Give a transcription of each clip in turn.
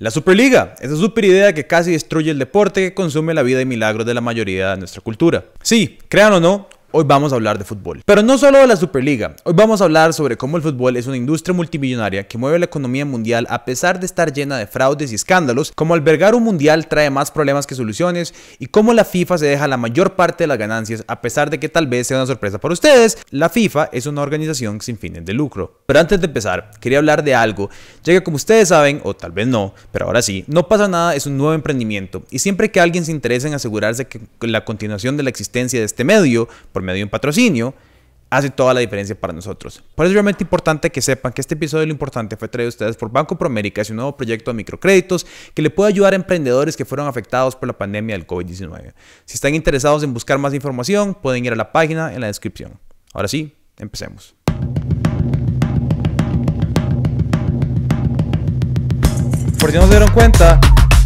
La Superliga, esa idea que casi destruye el deporte que consume la vida y milagros de la mayoría de nuestra cultura. Sí, crean o no, Hoy vamos a hablar de fútbol. Pero no solo de la Superliga, hoy vamos a hablar sobre cómo el fútbol es una industria multimillonaria que mueve la economía mundial a pesar de estar llena de fraudes y escándalos, cómo albergar un mundial trae más problemas que soluciones y cómo la FIFA se deja la mayor parte de las ganancias a pesar de que tal vez sea una sorpresa para ustedes, la FIFA es una organización sin fines de lucro. Pero antes de empezar, quería hablar de algo, ya que como ustedes saben, o tal vez no, pero ahora sí, no pasa nada, es un nuevo emprendimiento y siempre que alguien se interese en asegurarse que la continuación de la existencia de este medio, por medio de un patrocinio, hace toda la diferencia para nosotros. Por eso es realmente importante que sepan que este episodio lo importante fue traído a ustedes por Banco Promérica, es un nuevo proyecto de microcréditos que le puede ayudar a emprendedores que fueron afectados por la pandemia del COVID-19. Si están interesados en buscar más información, pueden ir a la página en la descripción. Ahora sí, empecemos. Por si no se dieron cuenta,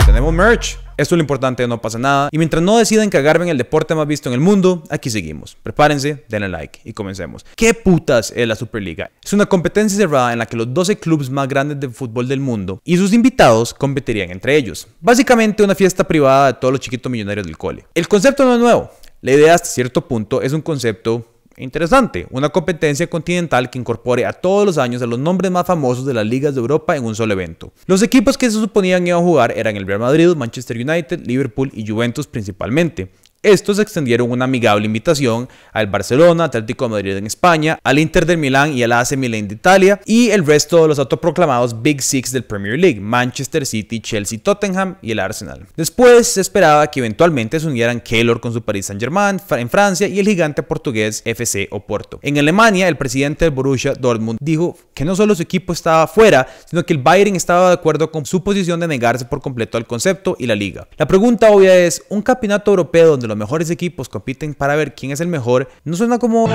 tenemos merch. Esto es lo importante, no pasa nada. Y mientras no deciden cagarme en el deporte más visto en el mundo, aquí seguimos. Prepárense, denle like y comencemos. ¿Qué putas es la Superliga? Es una competencia cerrada en la que los 12 clubes más grandes de fútbol del mundo y sus invitados competirían entre ellos. Básicamente una fiesta privada de todos los chiquitos millonarios del cole. El concepto no es nuevo. La idea hasta cierto punto es un concepto Interesante, una competencia continental que incorpore a todos los años a los nombres más famosos de las ligas de Europa en un solo evento. Los equipos que se suponían iban a jugar eran el Real Madrid, Manchester United, Liverpool y Juventus principalmente. Estos extendieron una amigable invitación al Barcelona, Atlético de Madrid en España, al Inter de Milán y al AC Milan de Italia y el resto de los autoproclamados Big Six del Premier League, Manchester City, Chelsea, Tottenham y el Arsenal. Después se esperaba que eventualmente se unieran Keylor con su Paris Saint-Germain en Francia y el gigante portugués FC Oporto. En Alemania, el presidente del Borussia Dortmund dijo que no solo su equipo estaba fuera, sino que el Bayern estaba de acuerdo con su posición de negarse por completo al concepto y la liga. La pregunta obvia es, ¿un campeonato europeo donde los mejores equipos compiten para ver quién es el mejor, no suena como...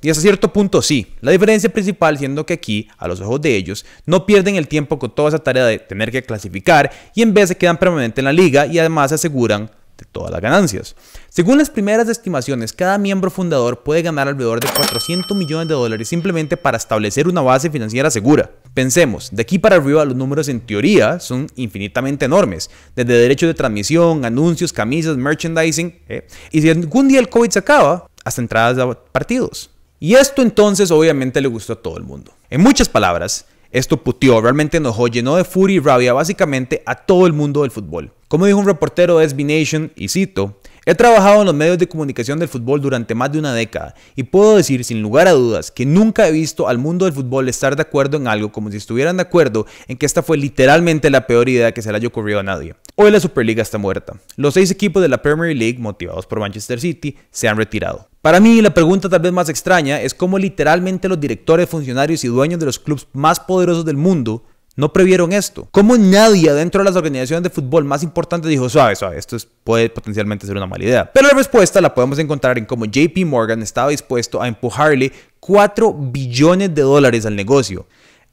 Y hasta cierto punto sí, la diferencia principal siendo que aquí, a los ojos de ellos, no pierden el tiempo con toda esa tarea de tener que clasificar y en vez se quedan permanentemente en la liga y además se aseguran todas las ganancias. Según las primeras estimaciones, cada miembro fundador puede ganar alrededor de 400 millones de dólares simplemente para establecer una base financiera segura. Pensemos, de aquí para arriba los números en teoría son infinitamente enormes, desde derechos de transmisión, anuncios, camisas, merchandising, ¿eh? y si algún día el COVID se acaba, hasta entradas de partidos. Y esto entonces obviamente le gustó a todo el mundo. En muchas palabras, esto putió realmente enojó, llenó de furia y rabia básicamente a todo el mundo del fútbol. Como dijo un reportero de SB Nation, y cito, He trabajado en los medios de comunicación del fútbol durante más de una década y puedo decir sin lugar a dudas que nunca he visto al mundo del fútbol estar de acuerdo en algo como si estuvieran de acuerdo en que esta fue literalmente la peor idea que se le haya ocurrido a nadie. Hoy la Superliga está muerta. Los seis equipos de la Premier League, motivados por Manchester City, se han retirado. Para mí, la pregunta tal vez más extraña es cómo literalmente los directores, funcionarios y dueños de los clubes más poderosos del mundo no previeron esto. ¿Cómo nadie dentro de las organizaciones de fútbol más importantes dijo, suave, suave, esto puede potencialmente ser una mala idea? Pero la respuesta la podemos encontrar en cómo JP Morgan estaba dispuesto a empujarle 4 billones de dólares al negocio.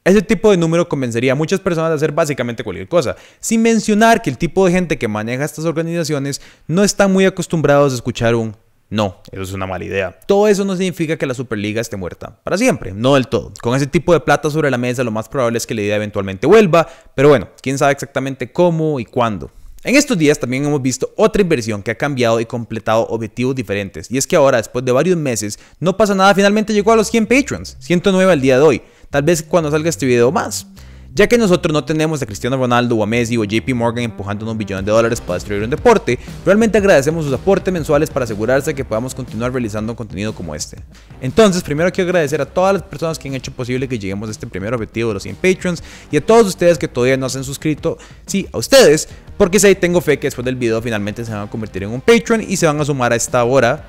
Ese tipo de número convencería a muchas personas a hacer básicamente cualquier cosa, sin mencionar que el tipo de gente que maneja estas organizaciones no está muy acostumbrados a escuchar un no, eso es una mala idea. Todo eso no significa que la Superliga esté muerta para siempre, no del todo. Con ese tipo de plata sobre la mesa lo más probable es que la idea eventualmente vuelva, pero bueno, quién sabe exactamente cómo y cuándo. En estos días también hemos visto otra inversión que ha cambiado y completado objetivos diferentes, y es que ahora, después de varios meses, no pasa nada, finalmente llegó a los 100 patrons, 109 al día de hoy, tal vez cuando salga este video más. Ya que nosotros no tenemos a Cristiano Ronaldo o a Messi o JP Morgan empujando unos billones de dólares para destruir un deporte, realmente agradecemos sus aportes mensuales para asegurarse de que podamos continuar realizando contenido como este. Entonces, primero quiero agradecer a todas las personas que han hecho posible que lleguemos a este primer objetivo de los 100 Patreons y a todos ustedes que todavía no se han suscrito, sí, a ustedes, porque si ahí tengo fe que después del video finalmente se van a convertir en un Patreon y se van a sumar a esta hora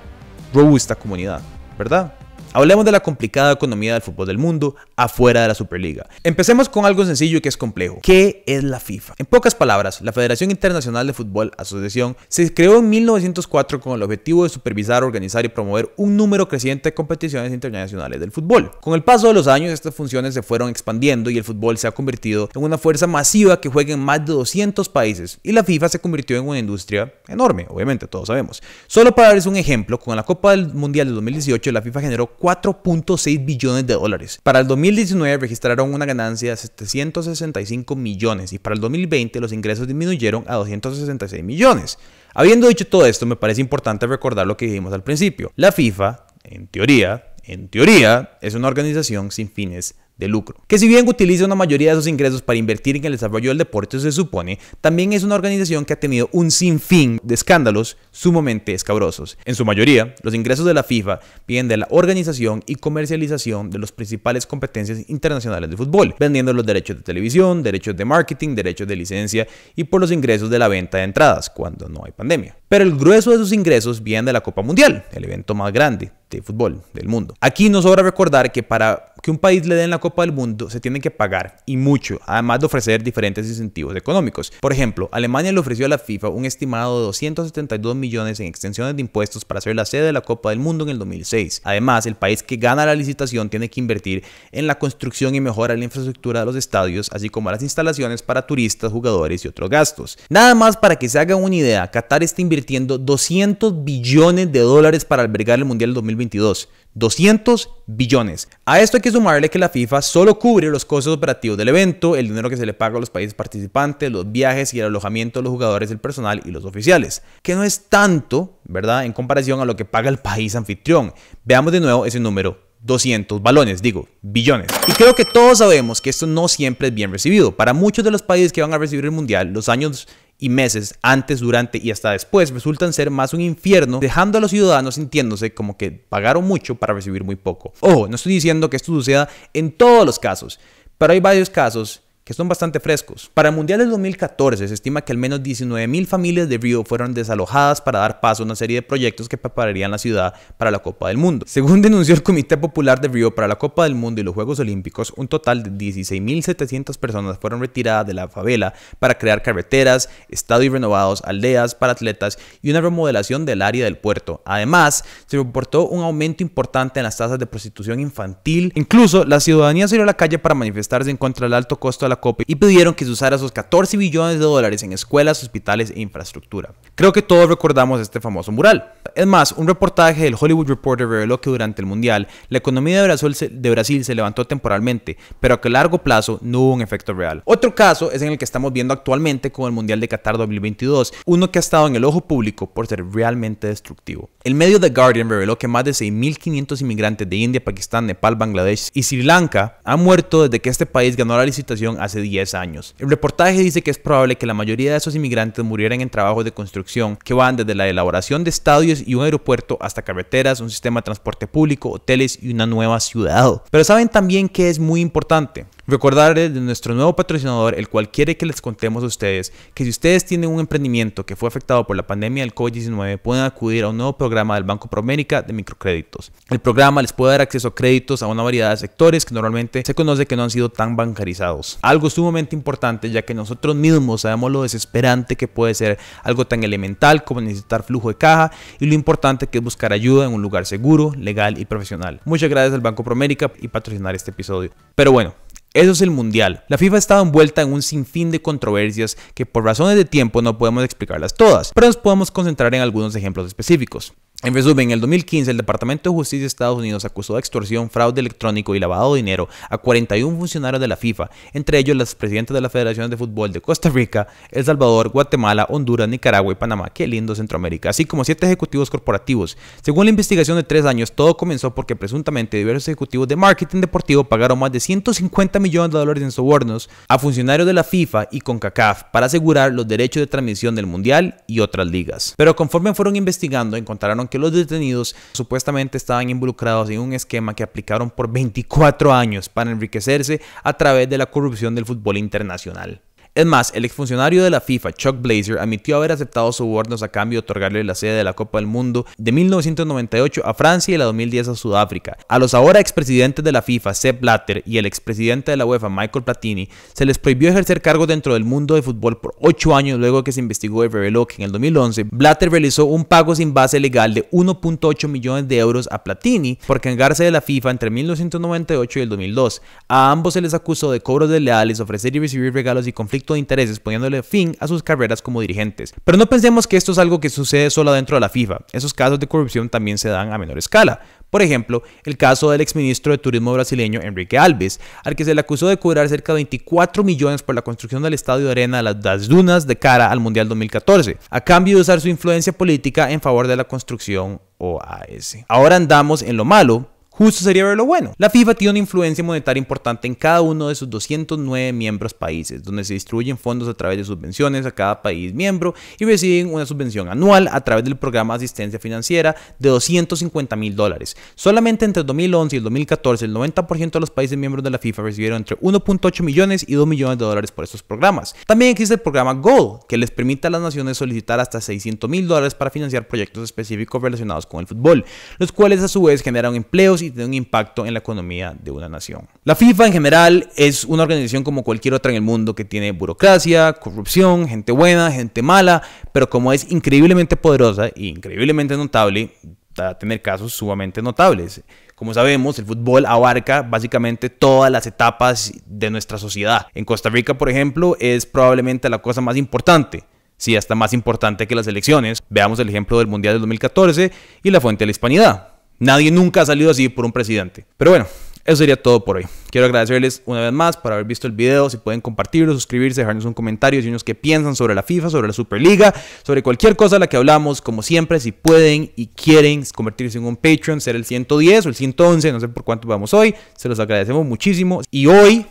robusta comunidad, ¿verdad? Hablemos de la complicada economía del fútbol del mundo afuera de la Superliga. Empecemos con algo sencillo y que es complejo. ¿Qué es la FIFA? En pocas palabras, la Federación Internacional de Fútbol Asociación se creó en 1904 con el objetivo de supervisar, organizar y promover un número creciente de competiciones internacionales del fútbol. Con el paso de los años, estas funciones se fueron expandiendo y el fútbol se ha convertido en una fuerza masiva que juega en más de 200 países y la FIFA se convirtió en una industria enorme, obviamente, todos sabemos. Solo para darles un ejemplo, con la Copa del Mundial de 2018, la FIFA generó 4.6 billones de dólares. Para el 2019 registraron una ganancia de 765 millones y para el 2020 los ingresos disminuyeron a 266 millones. Habiendo dicho todo esto, me parece importante recordar lo que dijimos al principio. La FIFA, en teoría, en teoría, es una organización sin fines de lucro. Que si bien utiliza una mayoría de sus ingresos para invertir en el desarrollo del deporte, se supone, también es una organización que ha tenido un sinfín de escándalos sumamente escabrosos. En su mayoría, los ingresos de la FIFA vienen de la organización y comercialización de las principales competencias internacionales de fútbol, vendiendo los derechos de televisión, derechos de marketing, derechos de licencia y por los ingresos de la venta de entradas cuando no hay pandemia. Pero el grueso de sus ingresos vienen de la Copa Mundial, el evento más grande de fútbol del mundo. Aquí nos sobra recordar que para que un país le den la Copa del Mundo se tiene que pagar y mucho, además de ofrecer diferentes incentivos económicos. Por ejemplo, Alemania le ofreció a la FIFA un estimado de 272 millones en extensiones de impuestos para ser la sede de la Copa del Mundo en el 2006. Además, el país que gana la licitación tiene que invertir en la construcción y mejora de la infraestructura de los estadios, así como las instalaciones para turistas, jugadores y otros gastos. Nada más para que se haga una idea, Qatar está invirtiendo 200 billones de dólares para albergar el Mundial 2020 2022. 200 billones. A esto hay que sumarle que la FIFA solo cubre los costos operativos del evento, el dinero que se le paga a los países participantes, los viajes y el alojamiento de los jugadores, el personal y los oficiales, que no es tanto, ¿verdad?, en comparación a lo que paga el país anfitrión. Veamos de nuevo ese número 200 balones, digo, billones. Y creo que todos sabemos que esto no siempre es bien recibido. Para muchos de los países que van a recibir el Mundial, los años y meses antes, durante y hasta después resultan ser más un infierno, dejando a los ciudadanos sintiéndose como que pagaron mucho para recibir muy poco. Ojo, no estoy diciendo que esto suceda en todos los casos, pero hay varios casos que son bastante frescos. Para el Mundial del 2014 se estima que al menos 19.000 familias de Río fueron desalojadas para dar paso a una serie de proyectos que prepararían la ciudad para la Copa del Mundo. Según denunció el Comité Popular de Río para la Copa del Mundo y los Juegos Olímpicos, un total de 16.700 personas fueron retiradas de la favela para crear carreteras, estadios renovados, aldeas para atletas y una remodelación del área del puerto. Además, se reportó un aumento importante en las tasas de prostitución infantil. Incluso la ciudadanía salió a la calle para manifestarse en contra del alto costo de la y pidieron que se usara esos 14 billones de dólares en escuelas, hospitales e infraestructura. Creo que todos recordamos este famoso mural. Es más, un reportaje del Hollywood Reporter reveló que durante el Mundial la economía de Brasil, se, de Brasil se levantó temporalmente, pero que a largo plazo no hubo un efecto real. Otro caso es en el que estamos viendo actualmente con el Mundial de Qatar 2022, uno que ha estado en el ojo público por ser realmente destructivo. El medio The Guardian reveló que más de 6.500 inmigrantes de India, Pakistán, Nepal, Bangladesh y Sri Lanka han muerto desde que este país ganó la licitación a hace 10 años. El reportaje dice que es probable que la mayoría de esos inmigrantes murieran en trabajos de construcción que van desde la elaboración de estadios y un aeropuerto hasta carreteras, un sistema de transporte público, hoteles y una nueva ciudad. Pero saben también que es muy importante. Recordarles de nuestro nuevo patrocinador, el cual quiere que les contemos a ustedes que si ustedes tienen un emprendimiento que fue afectado por la pandemia del COVID-19, pueden acudir a un nuevo programa del Banco Promérica de microcréditos. El programa les puede dar acceso a créditos a una variedad de sectores que normalmente se conoce que no han sido tan bancarizados algo sumamente importante, ya que nosotros mismos sabemos lo desesperante que puede ser algo tan elemental como necesitar flujo de caja y lo importante que es buscar ayuda en un lugar seguro, legal y profesional. Muchas gracias al Banco Promérica y patrocinar este episodio. Pero bueno, eso es el mundial. La FIFA ha estado envuelta en un sinfín de controversias que por razones de tiempo no podemos explicarlas todas, pero nos podemos concentrar en algunos ejemplos específicos. En resumen, en el 2015 el Departamento de Justicia de Estados Unidos acusó de extorsión, fraude electrónico y lavado de dinero a 41 funcionarios de la FIFA, entre ellos las presidentes de las federaciones de fútbol de Costa Rica, El Salvador, Guatemala, Honduras, Nicaragua y Panamá, qué lindo Centroamérica, así como siete ejecutivos corporativos. Según la investigación de tres años, todo comenzó porque presuntamente diversos ejecutivos de marketing deportivo pagaron más de 150 millones de dólares en sobornos a funcionarios de la FIFA y CONCACAF para asegurar los derechos de transmisión del Mundial y otras ligas. Pero conforme fueron investigando, encontraron que los detenidos supuestamente estaban involucrados en un esquema que aplicaron por 24 años para enriquecerse a través de la corrupción del fútbol internacional. Es más, el exfuncionario de la FIFA, Chuck Blazer, admitió haber aceptado sobornos a cambio de otorgarle la sede de la Copa del Mundo de 1998 a Francia y la 2010 a Sudáfrica. A los ahora expresidentes de la FIFA, Sepp Blatter, y el expresidente de la UEFA, Michael Platini, se les prohibió ejercer cargos dentro del mundo de fútbol por 8 años luego que se investigó y reveló que en el 2011 Blatter realizó un pago sin base legal de 1.8 millones de euros a Platini por cangarse de la FIFA entre 1998 y el 2002. A ambos se les acusó de cobros desleales, ofrecer y recibir regalos y conflictos de intereses, poniéndole fin a sus carreras como dirigentes. Pero no pensemos que esto es algo que sucede solo dentro de la FIFA. Esos casos de corrupción también se dan a menor escala. Por ejemplo, el caso del exministro de Turismo brasileño Enrique Alves, al que se le acusó de cobrar cerca de 24 millones por la construcción del estadio de arena las Dunas de cara al Mundial 2014, a cambio de usar su influencia política en favor de la construcción OAS. Ahora andamos en lo malo, Justo sería ver lo bueno. La FIFA tiene una influencia monetaria importante en cada uno de sus 209 miembros países, donde se distribuyen fondos a través de subvenciones a cada país miembro y reciben una subvención anual a través del programa de asistencia financiera de 250 mil dólares. Solamente entre 2011 y el 2014, el 90% de los países miembros de la FIFA recibieron entre 1.8 millones y 2 millones de dólares por estos programas. También existe el programa GOAL, que les permite a las naciones solicitar hasta 600 mil dólares para financiar proyectos específicos relacionados con el fútbol, los cuales a su vez generan empleos y y tiene un impacto en la economía de una nación. La FIFA en general es una organización como cualquier otra en el mundo que tiene burocracia, corrupción, gente buena, gente mala, pero como es increíblemente poderosa e increíblemente notable, va a tener casos sumamente notables. Como sabemos, el fútbol abarca básicamente todas las etapas de nuestra sociedad. En Costa Rica, por ejemplo, es probablemente la cosa más importante Si hasta más importante que las elecciones. Veamos el ejemplo del Mundial del 2014 y la fuente de la hispanidad. Nadie nunca ha salido así por un presidente. Pero bueno, eso sería todo por hoy. Quiero agradecerles una vez más por haber visto el video. Si pueden compartirlo, suscribirse, dejarnos un comentario, decirnos qué piensan sobre la FIFA, sobre la Superliga, sobre cualquier cosa de la que hablamos. Como siempre, si pueden y quieren convertirse en un Patreon, ser el 110 o el 111, no sé por cuánto vamos hoy. Se los agradecemos muchísimo. Y hoy,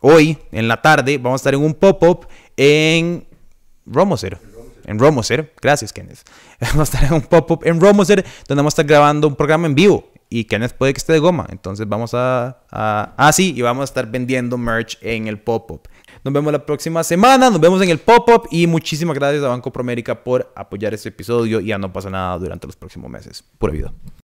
hoy, en la tarde, vamos a estar en un pop-up en Cero en Romoser. Gracias, Kenneth. Vamos a estar en un pop-up en Romoser donde vamos a estar grabando un programa en vivo. Y Kenneth puede que esté de goma. Entonces vamos a... a ah, sí, y vamos a estar vendiendo merch en el pop-up. Nos vemos la próxima semana, nos vemos en el pop-up y muchísimas gracias a Banco Promérica por apoyar este episodio y ya no pasa nada durante los próximos meses. Pura vida.